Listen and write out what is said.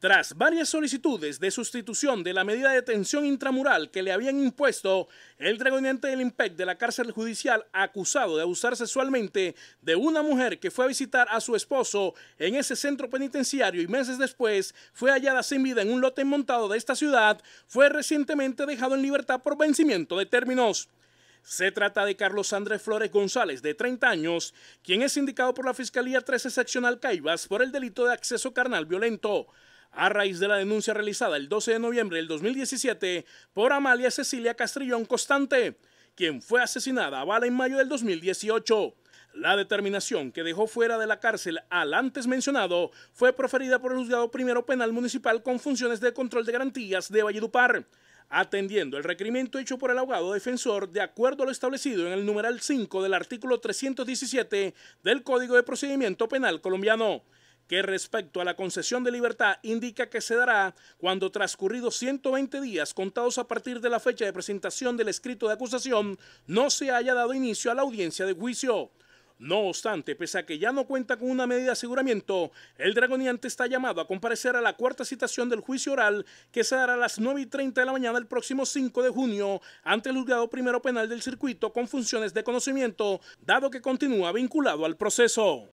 Tras varias solicitudes de sustitución de la medida de detención intramural que le habían impuesto, el dragoniente del IMPEC de la cárcel judicial acusado de abusar sexualmente de una mujer que fue a visitar a su esposo en ese centro penitenciario y meses después fue hallada sin vida en un lote montado de esta ciudad, fue recientemente dejado en libertad por vencimiento de términos. Se trata de Carlos Andrés Flores González, de 30 años, quien es indicado por la Fiscalía 13 Seccional Caibas por el delito de acceso carnal violento a raíz de la denuncia realizada el 12 de noviembre del 2017 por Amalia Cecilia Castrillón Constante, quien fue asesinada a bala en mayo del 2018. La determinación que dejó fuera de la cárcel al antes mencionado fue proferida por el juzgado primero penal municipal con funciones de control de garantías de Valledupar, atendiendo el requerimiento hecho por el abogado defensor de acuerdo a lo establecido en el numeral 5 del artículo 317 del Código de Procedimiento Penal colombiano que respecto a la concesión de libertad indica que se dará cuando transcurridos 120 días contados a partir de la fecha de presentación del escrito de acusación no se haya dado inicio a la audiencia de juicio. No obstante, pese a que ya no cuenta con una medida de aseguramiento, el dragoniante está llamado a comparecer a la cuarta citación del juicio oral que se dará a las 9 y 30 de la mañana el próximo 5 de junio ante el juzgado primero penal del circuito con funciones de conocimiento, dado que continúa vinculado al proceso.